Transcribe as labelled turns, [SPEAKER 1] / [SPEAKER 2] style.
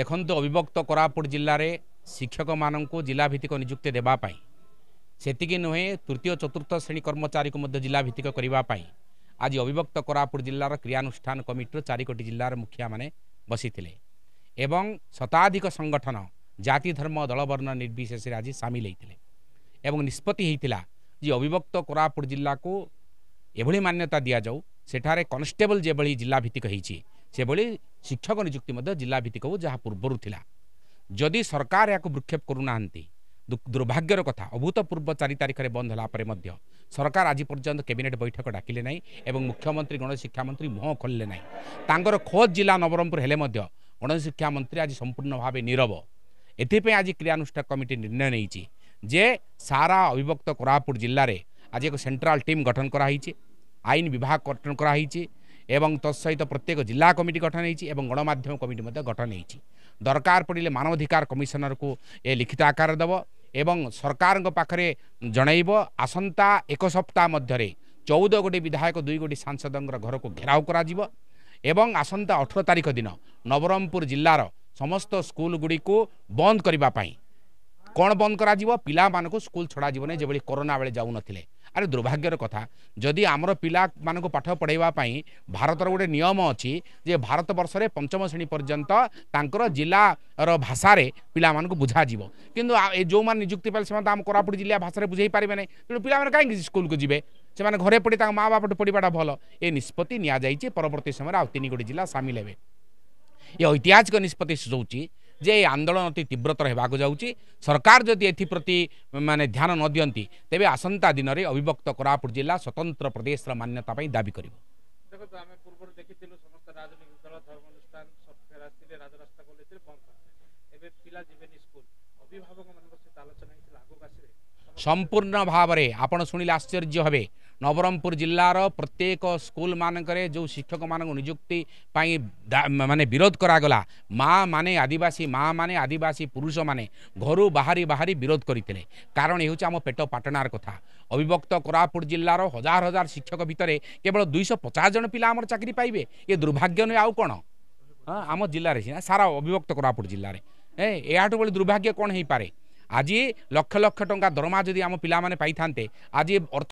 [SPEAKER 1] ଦେଖନ୍ତୁ ଅବିଭକ୍ତ କୋରାପୁଟ ଜିଲ୍ଲାରେ ଶିକ୍ଷକମାନଙ୍କୁ ଜିଲ୍ଲା ଭିତ୍ତିକ ନିଯୁକ୍ତି ଦେବା ପାଇଁ ସେତିକି ନୁହେଁ ତୃତୀୟ ଚତୁର୍ଥ ଶ୍ରେଣୀ କର୍ମଚାରୀକୁ ମଧ୍ୟ ଜିଲ୍ଲା ଭିତ୍ତିକ କରିବା ପାଇଁ ଆଜି ଅବିଭକ୍ତ କୋରାପୁଟ ଜିଲ୍ଲାର କ୍ରିୟାନୁଷ୍ଠାନ କମିଟିର ଚାରି କୋଟି ଜିଲ୍ଲାର ମୁଖିଆମାନେ ବସିଥିଲେ ଏବଂ ଶତାଧିକ ସଂଗଠନ ଜାତି ଧର୍ମ ଦଳବର୍ଣ୍ଣ ନିର୍ବିଶେଷରେ ଆଜି ସାମିଲ ହୋଇଥିଲେ ଏବଂ ନିଷ୍ପତ୍ତି ହୋଇଥିଲା ଯେ ଅବିଭକ୍ତ କୋରାପୁଟ ଜିଲ୍ଲାକୁ ଏଭଳି ମାନ୍ୟତା ଦିଆଯାଉ ସେଠାରେ କନଷ୍ଟେବଲ୍ ଯେଭଳି ଜିଲ୍ଲା ଭିତ୍ତିକ ହୋଇଛି ସେଭଳି ଶିକ୍ଷକ ନିଯୁକ୍ତି ମଧ୍ୟ ଜିଲ୍ଲା ଭିତ୍ତିକ ହଉ ଯାହା ପୂର୍ବରୁ ଥିଲା ଯଦି ସରକାର ଏହାକୁ ବିକ୍ଷେପ କରୁନାହାନ୍ତି ଦୁର୍ଭାଗ୍ୟର କଥା ଅଭୂତପୂର୍ବ ଚାରି ତାରିଖରେ ବନ୍ଦ ହେଲା ପରେ ମଧ୍ୟ ସରକାର ଆଜି ପର୍ଯ୍ୟନ୍ତ କ୍ୟାବିନେଟ୍ ବୈଠକ ଡାକିଲେ ନାହିଁ ଏବଂ ମୁଖ୍ୟମନ୍ତ୍ରୀ ଗଣଶିକ୍ଷାମନ୍ତ୍ରୀ ମୁହଁ ଖୋଲିଲେ ନାହିଁ ତାଙ୍କର ଖୋଜ ଜିଲ୍ଲା ନବରଙ୍ଗପୁର ହେଲେ ମଧ୍ୟ ଗଣଶିକ୍ଷାମନ୍ତ୍ରୀ ଆଜି ସମ୍ପୂର୍ଣ୍ଣ ଭାବେ ନୀରବ ଏଥିପାଇଁ ଆଜି କ୍ରିୟାନୁଷ୍ଠାନ କମିଟି ନିର୍ଣ୍ଣୟ ନେଇଛି ଯେ ସାରା ଅବିଭକ୍ତ କୋରାପୁଟ ଜିଲ୍ଲାରେ ଆଜି ଏକ ସେଣ୍ଟ୍ରାଲ୍ ଟିମ୍ ଗଠନ କରାହେଇଛି ଆଇନ ବିଭାଗ ଗଠନ କରାହେଇଛି ଏବଂ ତତ୍ସହିତ ପ୍ରତ୍ୟେକ ଜିଲ୍ଲା କମିଟି ଗଠନ ହେଇଛି ଏବଂ ଗଣମାଧ୍ୟମ କମିଟି ମଧ୍ୟ ଗଠନ ହେଇଛି ଦରକାର ପଡ଼ିଲେ ମାନବାଧିକାର କମିଶନରକୁ ଏ ଲିଖିତ ଆକାର ଦେବ ଏବଂ ସରକାରଙ୍କ ପାଖରେ ଜଣାଇବ ଆସନ୍ତା ଏକ ସପ୍ତାହ ମଧ୍ୟରେ ଚଉଦ ଗୋଟି ବିଧାୟକ ଦୁଇ ଗୋଟି ସାଂସଦଙ୍କର ଘରକୁ ଘେରାଉ କରାଯିବ ଏବଂ ଆସନ୍ତା ଅଠର ତାରିଖ ଦିନ ନବରଙ୍ଗପୁର ଜିଲ୍ଲାର ସମସ୍ତ ସ୍କୁଲ୍ଗୁଡ଼ିକୁ ବନ୍ଦ କରିବା ପାଇଁ କ'ଣ ବନ୍ଦ କରାଯିବ ପିଲାମାନଙ୍କୁ ସ୍କୁଲ ଛଡ଼ାଯିବନି ଯେଭଳି କରୋନା ବେଳେ ଯାଉନଥିଲେ ଆରେ ଦୁର୍ଭାଗ୍ୟର କଥା ଯଦି ଆମର ପିଲାମାନଙ୍କୁ ପାଠ ପଢ଼ାଇବା ପାଇଁ ଭାରତର ଗୋଟେ ନିୟମ ଅଛି ଯେ ଭାରତବର୍ଷରେ ପଞ୍ଚମ ଶ୍ରେଣୀ ପର୍ଯ୍ୟନ୍ତ ତାଙ୍କର ଜିଲ୍ଲାର ଭାଷାରେ ପିଲାମାନଙ୍କୁ ବୁଝାଯିବ କିନ୍ତୁ ଯେଉଁମାନେ ନିଯୁକ୍ତି ପାଇଲେ ସେମାନେ ତ ଆମ କୋରାପୁଟ ଜିଲ୍ଲା ଭାଷାରେ ବୁଝେଇ ପାରିବେ ନାହିଁ ତେଣୁ ପିଲାମାନେ କାହିଁକି ସ୍କୁଲକୁ ଯିବେ ସେମାନେ ଘରେ ପଢ଼ି ତାଙ୍କ ମା ବାପାଠୁ ପଢ଼ିବାଟା ଭଲ ଏ ନିଷ୍ପତ୍ତି ନିଆଯାଇଛି ପରବର୍ତ୍ତୀ ସମୟରେ ଆଉ ତିନି ଗୋଟି ଜିଲ୍ଲା ସାମିଲ ହେବେ ଏ ଐତିହାସିକ ନିଷ୍ପତ୍ତି ହେଉଛି ଯେ ଏ ଆନ୍ଦୋଳନ ଅତି ତୀବ୍ରତର ହେବାକୁ ଯାଉଛି ସରକାର ଯଦି ଏଥିପ୍ରତି ମାନେ ଧ୍ୟାନ ନ ଦିଅନ୍ତି ତେବେ ଆସନ୍ତା ଦିନରେ ଅବିଭକ୍ତ କୋରାପୁଟ ଜିଲ୍ଲା ସ୍ୱତନ୍ତ୍ର ପ୍ରଦେଶର ମାନ୍ୟତା ପାଇଁ ଦାବି କରିବ ଦେଖନ୍ତୁ ଆମେ ପୂର୍ବରୁ ଦେଖିଥିଲୁ ସମସ୍ତ ରାଜନୈତିକ ଦଳ ଧର୍ମାନୁଷ୍ଠାନ ସଫେର ଆସିଥିଲେ ରାଜରାସ୍ତା କଲେଜରେ ବନ୍ଦ କରିଥିଲେ ଏବେ ପିଲା ଯିବେନି ସ୍କୁଲ ଅଭିଭାବକମାନଙ୍କ ସହିତ ଆଲୋଚନା ହେଇଥିଲା ଆଗକୁ ଆସିବେ সম্পূর্ণ ভাবে আপনার শুণিলে আশ্চর্য হবে ନବରଙ୍ଗପୁର ଜିଲ୍ଲାର ପ୍ରତ୍ୟେକ ସ୍କୁଲମାନଙ୍କରେ ଯେଉଁ ଶିକ୍ଷକମାନଙ୍କୁ ନିଯୁକ୍ତି ପାଇଁ ମାନେ ବିରୋଧ କରାଗଲା ମାଆମାନେ ଆଦିବାସୀ ମାଆମାନେ ଆଦିବାସୀ ପୁରୁଷମାନେ ଘରୁ ବାହାରି ବାହାରି ବିରୋଧ କରିଥିଲେ କାରଣ ହେଉଛି ଆମ ପେଟ ପାଟଣାର କଥା ଅବିଭକ୍ତ କୋରାପୁଟ ଜିଲ୍ଲାର ହଜାର ହଜାର ଶିକ୍ଷକ ଭିତରେ କେବଳ ଦୁଇଶହ ପଚାଶ ଜଣ ପିଲା ଆମର ଚାକିରି ପାଇବେ ଏ ଦୁର୍ଭାଗ୍ୟ ନୁହେଁ ଆଉ କ'ଣ ଆମ ଜିଲ୍ଲାରେ ସିନା ସାରା ଅବିଭକ୍ତ କୋରାପୁଟ ଜିଲ୍ଲାରେ ଏ ଏହାଠୁ ଭଳି ଦୁର୍ଭାଗ୍ୟ କ'ଣ ହେଇପାରେ আজি লক্ষ লক্ষ টঙ্কা দরমা যদি আম পিলামানে পাইথান্তে আজি অর্থ